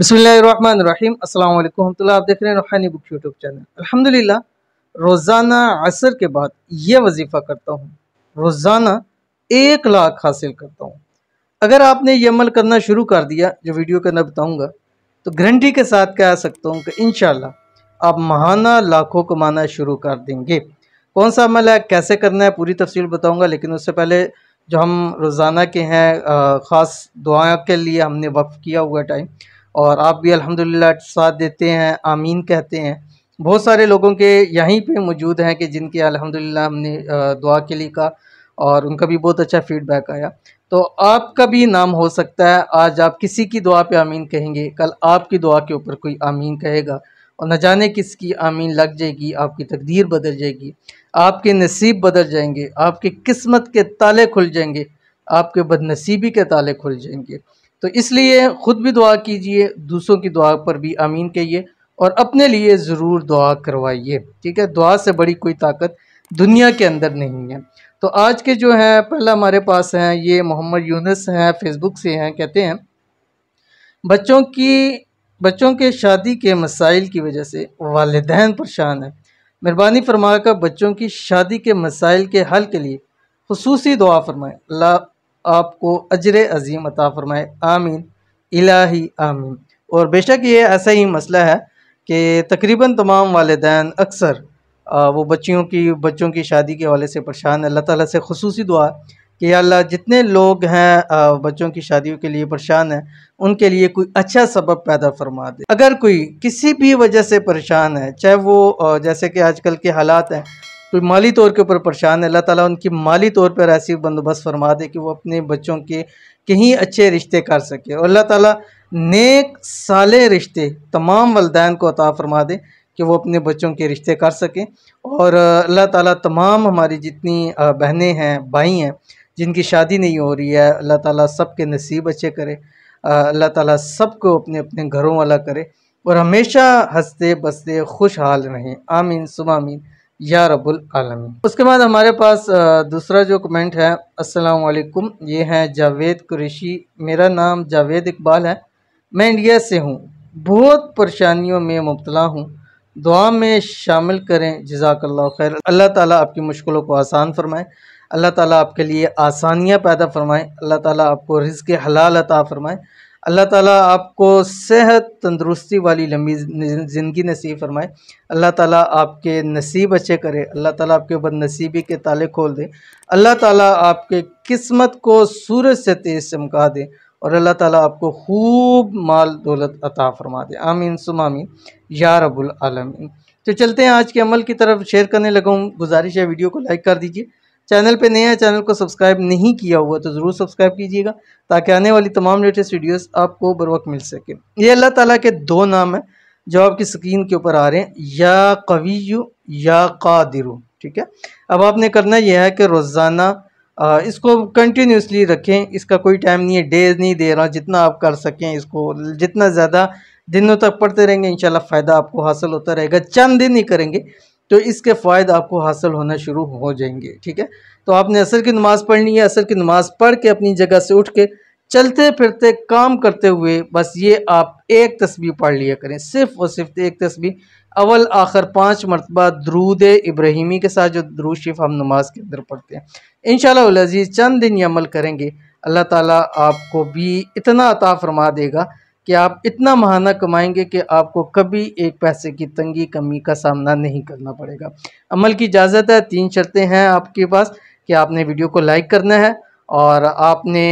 बसमीम अल्लाम आप देख रहे हैं रूहानी बुक यूट्यूब चैनल अल्हम्दुलिल्लाह रोज़ाना असर के बाद यह वजीफ़ा करता हूँ रोज़ाना एक लाख हासिल करता हूँ अगर आपने ये अमल करना शुरू कर दिया जो वीडियो करना बताऊँगा तो गारंटी के साथ कह सकता हूँ कि इन आप महाना लाखों कमाना शुरू कर देंगे कौन सा अमल है कैसे करना है पूरी तफसील बताऊँगा लेकिन उससे पहले जो हम रोज़ाना के हैं ख़ास दुआ के लिए हमने वक्फ़ किया हुआ टाइम और आप भी अल्हम्दुलिल्लाह साथ देते हैं आमीन कहते हैं बहुत सारे लोगों के यहीं पे मौजूद हैं कि जिनके अल्हम्दुलिल्लाह हमने दुआ के लिए कहा और उनका भी बहुत अच्छा फीडबैक आया तो आपका भी नाम हो सकता है आज आप किसी की दुआ पे आमीन कहेंगे कल आपकी दुआ के ऊपर कोई आमीन कहेगा और न जाने किसकी आमीन लग जाएगी आपकी तकदीर बदल जाएगी आपके नसीब बदल जाएंगे आपकी किस्मत के ताले खुल जाएंगे आपके बदनसीबी के ताले खुल जाएंगे तो इसलिए ख़ुद भी दुआ कीजिए दूसरों की दुआ पर भी आमीन कहिए और अपने लिए ज़रूर दुआ करवाइए ठीक है दुआ से बड़ी कोई ताकत दुनिया के अंदर नहीं है तो आज के जो हैं पहला हमारे पास हैं ये मोहम्मद यूनस हैं फेसबुक से हैं कहते हैं बच्चों की बच्चों के शादी के मसाइल की वजह से वालदेन परेशान हैं मेहरबानी फरमाकर कर बच्चों की शादी के मसाइल के हल के लिए खसूसी दुआ फरमाएँ आपको अजर अजीम अता फ़रमाए आमीन इलाही आमीन और बेशक ये ऐसा ही मसला है कि तकरीबन तमाम वालदान अक्सर वो बच्चियों की बच्चों की शादी के हवाले से परेशान अल्लाह ताला से खसूसी दुआ कि अल्लाह जितने लोग हैं बच्चों की शादियों के लिए परेशान हैं उनके लिए कोई अच्छा सबब पैदा फरमा दे अगर कोई किसी भी वजह से परेशान है चाहे वो जैसे कि आजकल के हालात हैं कोई तो माली तौर के ऊपर परेशान है अल्लाह ताला उनकी माली तौर पर ऐसी बंदोबस्त फरमा दे कि वो अपने बच्चों के कहीं अच्छे रिश्ते कर सके और अल्लाह ताला नेक साले रिश्ते तमाम वालदेन को अता फरमा दे कि वो अपने बच्चों के रिश्ते कर सकें और अल्लाह ताला तमाम हमारी जितनी बहनें हैं भाई हैं जिनकी शादी नहीं हो रही है अल्लाह ताला सब के नसीब अच्छे करे अल्लाह ताला को अपने अपने घरों वाला करे और हमेशा हंसते बसते खुशहाल रहें आमीन सुबह आमीन या रबुल आलमी उसके बाद हमारे पास दूसरा जो कमेंट है असलकुम ये है जावेद कुरेशी मेरा नाम जावेद इकबाल है मैं इंडिया से हूँ बहुत परेशानियों में मुबतला हूँ दुआ में शामिल करें जजाकल्ला खैर अल्लाह ताला आपकी मुश्किलों को आसान फरमाए अल्लाह ताला आपके लिए आसानियाँ पैदा फरमाएँ अल्लाह ताला आपको रिज़ के हलाल अता फरमाए अल्लाह ताला आपको सेहत तंदरुस्ती वाली लंबी ज़िंदगी नसीब फरमाए अल्लाह ताला आपके नसीब अच्छे करे अल्लाह ताला आपके बदनसीबी के ताले खोल दे अल्लाह ताला आपके किस्मत को सूरज से तेज़ चमका दे और अल्लाह ताला आपको खूब माल दौलत अता फरमा दे आमीन सुमामीन या रबुल आलमीन तो चलते हैं आज के अमल की तरफ शेयर करने लगा हूँ गुजारिश है वीडियो को लाइक कर दीजिए चैनल पे नया चैनल को सब्सक्राइब नहीं किया हुआ तो ज़रूर सब्सक्राइब कीजिएगा ताकि आने वाली तमाम लेटेस्ट वीडियोस आपको बर वक्त मिल सके ये अल्लाह ताला के दो नाम हैं जो आपकी स्क्रीन के ऊपर आ रहे हैं या कवीयु या कादिरु ठीक है अब आपने करना यह है कि रोज़ाना इसको कंटिन्यूसली रखें इसका कोई टाइम नहीं है डेज नहीं दे रहा जितना आप कर सकें इसको जितना ज़्यादा दिनों तक पढ़ते रहेंगे इंशाल्लाह फ़ायदा आपको हासिल होता रहेगा चंद दिन ही करेंगे तो इसके फ़ायदे आपको हासिल होना शुरू हो जाएंगे ठीक है तो आपने असर की नमाज़ पढ़नी है असर की नमाज़ पढ़ के अपनी जगह से उठ के चलते फिरते काम करते हुए बस ये आप एक तस्वीर पढ़ लिया करें सिर्फ और सिर्फ एक तस्वीर अवल आखिर पाँच मरतबा द्रूद इब्राहिमी के साथ जो द्रू शिफ़ हम नमाज के अंदर पढ़ते हैं इन शजीज़ चंद दिन ये अमल करेंगे अल्लाह ताली आपको भी इतना अता फरमा देगा कि आप इतना महाना कमाएंगे कि आपको कभी एक पैसे की तंगी कमी का सामना नहीं करना पड़ेगा अमल की इजाज़त है तीन शर्तें हैं आपके पास कि आपने वीडियो को लाइक करना है और आपने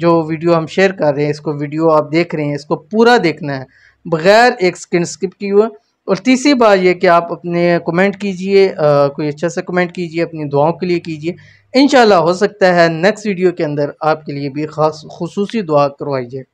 जो वीडियो हम शेयर कर रहे हैं इसको वीडियो आप देख रहे हैं इसको पूरा देखना है बग़ैर एक स्किन स्किप की हुए और तीसरी बात यह कि आप अपने कमेंट कीजिए कोई अच्छा सा कमेंट कीजिए अपनी दुआओं के लिए कीजिए इन हो सकता है नेक्स्ट वीडियो के अंदर आपके लिए भी खास खसूसी दुआ करवाई जाए